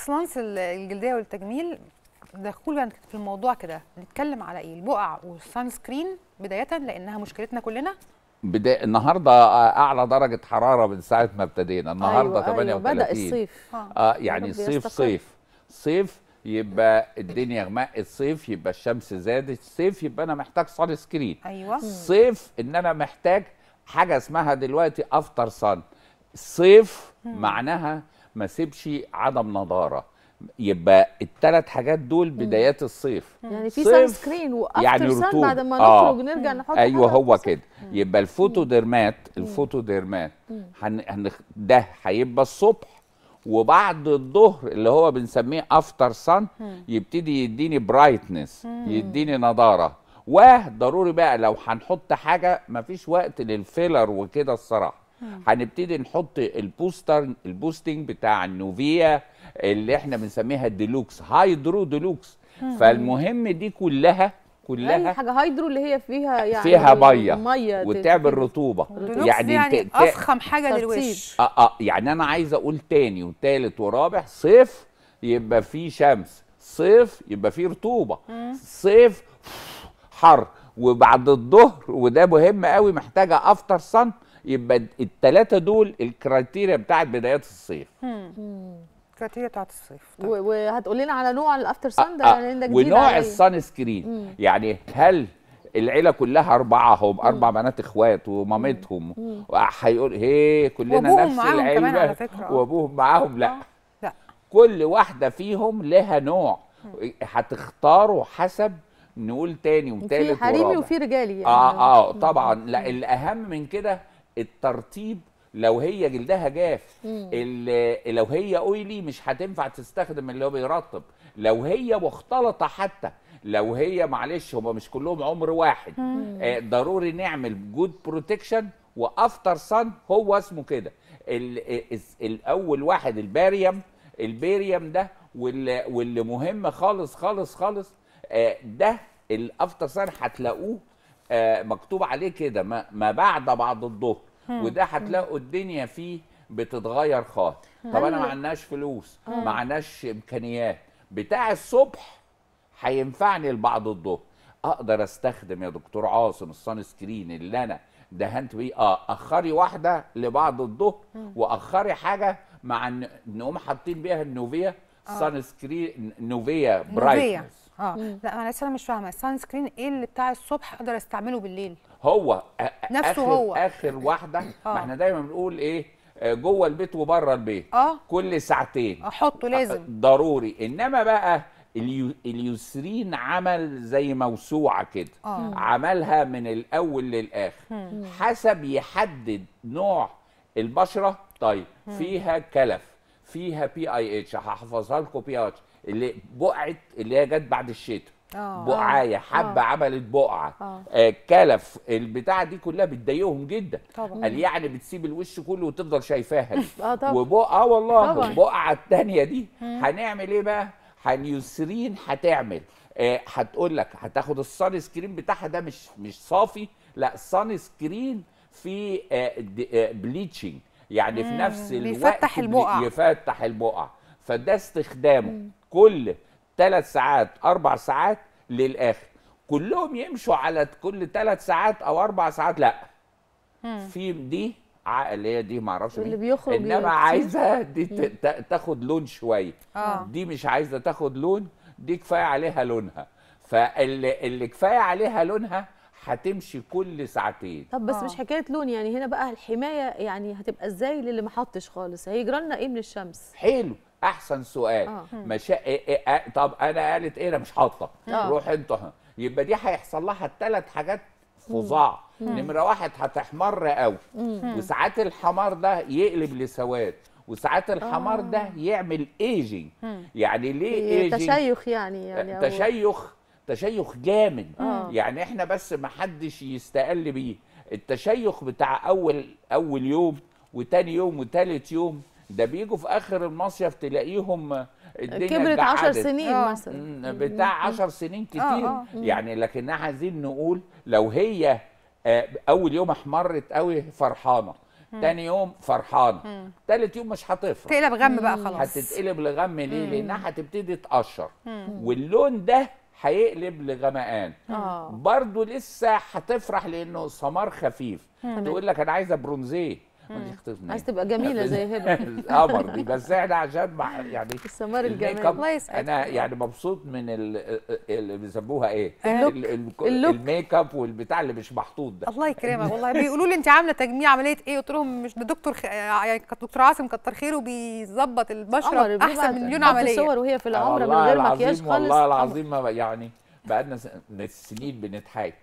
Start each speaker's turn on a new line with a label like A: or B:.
A: اكسلانس الجلديه والتجميل دخولا يعني في الموضوع كده نتكلم على ايه البقع والسان سكرين بدايه لانها مشكلتنا كلنا بداية النهارده آه، اعلى درجه حراره من ساعه ما ابتدينا أيوة، النهارده أيوة 38 أيوة بدا الصيف اه, آه، يعني صيف صيف صيف يبقى الدنيا غمقت صيف يبقى الشمس زادت صيف يبقى انا محتاج سان سكرين ايوه صيف ان انا محتاج حاجه اسمها دلوقتي افتر سان صيف معناها ما سيبش عدم نضاره يبقى الثلاث حاجات دول بدايات الصيف يعني في سان سكرين وافتر يعني سان بعد ما آه. نخرج نرجع نحط ايوه هو كده يبقى الفوتوديرمات الفوتوديرمات هن... هن... ده هيبقى الصبح وبعد الظهر اللي هو بنسميه افتر سان يبتدي يديني برايتنس يديني نضاره وضروري بقى لو هنحط حاجه مفيش وقت للفيلر وكده الصراحه هنبتدي نحط البوستر البوستنج بتاع النوفيا اللي احنا بنسميها الديلوكس هايدرو ديلوكس فالمهم دي كلها كلها اي حاجه هايدرو اللي هي فيها يعني فيها ميه وتعمل رطوبه يعني, يعني اضخم حاجه للوش اه اه يعني انا عايز اقول تاني وتالت ورابع صيف يبقى فيه شمس صيف يبقى فيه رطوبه صيف حر وبعد الظهر وده مهم قوي محتاجه افتر صن يبقى الثلاثه دول الكرايتيريا بتاعت بدايات الصيف الكرايتيريا بتاعت الصيف طيب. وهتقول لنا على نوع الافتر صن ده لان آه، آه، يعني ده جديد ونوع الصن سكرين يعني هل العيله كلها اربعه هم اربع بنات اخوات ومامتهم هيقول هي كلنا نفس العيله كمان على فكرة. وابوهم معاهم لا آه. لا كل واحده فيهم لها نوع هتختاروا حسب نقول تاني وتالت وفي حريمي وفي رجالي يعني. اه اه طبعا لا الاهم من كده الترطيب لو هي جلدها جاف لو هي اويلي مش هتنفع تستخدم اللي هو بيرطب لو هي مختلطه حتى لو هي معلش هما مش كلهم عمر واحد آه ضروري نعمل جود بروتكشن وافتر صن هو اسمه كده الاول واحد الباريوم الباريوم ده واللي مهم خالص خالص خالص آه، ده الافتر سان هتلاقوه آه، مكتوب عليه كده ما, بعد بعد الظهر وده هتلاقوا الدنيا فيه بتتغير خالص طب انا ما عندناش فلوس ما عندناش امكانيات بتاع الصبح هينفعني لبعض الظهر اقدر استخدم يا دكتور عاصم الصن سكرين اللي انا دهنت بيه اه اخري واحده لبعض الظهر واخري حاجه مع نقوم حاطين بيها النوفيا صن آه. سكرين نوفيا برايتنس اه لا انا لسه انا مش فاهمه السان سكرين ايه اللي بتاع الصبح اقدر استعمله بالليل هو نفسه آخر هو اخر واحده آه. ما احنا دايما بنقول ايه آه، جوه البيت وبره البيت آه. كل ساعتين احطه آه، آه، لازم ضروري انما بقى اليوسرين عمل زي موسوعه كده آه. عملها من الاول للاخر مم. حسب يحدد نوع البشره طيب مم. فيها كلف فيها بي اي اتش هحفظها لكم بي اي اتش اللي بقعت اللي هي جت بعد الشتاء آه، آه، بقعايه آه. حبه عملت بقعه آه كلف البتاعه دي كلها بتضايقهم جدا طبعا قال يعني بتسيب الوش كله وتفضل شايفاها اه طبعا وبقعه والله البقعه الثانيه دي هنعمل ايه بقى؟ هنيسرين هتعمل آه هتقول لك هتاخد الصن سكرين بتاعها ده مش مش صافي لا صن سكرين في آه بليتشنج يعني في نفس الوقت بيفتح البقع يفتح البقع فده استخدامه كل ثلاث ساعات اربع ساعات للاخر كلهم يمشوا على كل ثلاث ساعات او اربع ساعات لا في دي عقليه دي معرفش اللي بيخرج انما عايزه دي تاخد لون شويه آه. دي مش عايزه تاخد لون دي كفايه عليها لونها فاللي اللي كفايه عليها لونها هتمشي كل ساعتين طب بس آه. مش حكايه لون يعني هنا بقى الحمايه يعني هتبقى ازاي للي ما حطش خالص هيجرى لنا ايه من الشمس حلو احسن سؤال آه. مشا... مش... إيه- إيه، آه، طب انا قالت ايه انا مش حاطه آه. روح انت يبقى دي هيحصل لها الثلاث حاجات فظاع نمره واحد هتحمر قوي وساعات الحمار ده يقلب لسواد وساعات الحمار ده يعمل ايجنج يعني ليه ايجنج تشيخ يعني يعني تشيخ تشيخ جامد يعني احنا بس ما حدش يستقل بيه التشيخ بتاع اول اول يوم وتاني يوم وتالت يوم ده بيجوا في اخر المصيف تلاقيهم الدنيا كبرت 10 سنين آه. مثلا بتاع 10 سنين آه، كتير آه آه. يعني لكن عايزين نقول لو هي آه، اول يوم احمرت قوي فرحانه تاني يوم فرحانه تالت يوم مش هتفرح تقلب غم بقى خلاص هتتقلب لغم ليه لانها هتبتدي تقشر واللون ده هيقلب لغمقان برضه لسه هتفرح لانه سمار خفيف تقول لك انا عايزه برونزيه واللي يخطفني عايز تبقى جميله زي هبه قمر دي بس احنا عشان مع يعني السمار الجميل الله يسعدك انا يعني مبسوط من اللي بيسموها ايه الميك اب والبتاع اللي مش محطوط ده الله يكرمك والله بيقولوا لي انت عامله تجميع عمليه ايه قلت لهم مش ده دكتور يعني دكتور عاصم كتر خيره بيظبط البشره احسن من مليون عمليه صور وهي في القمر من غير مكياج خالص والله العظيم يعني بقالنا سنين بنتحايل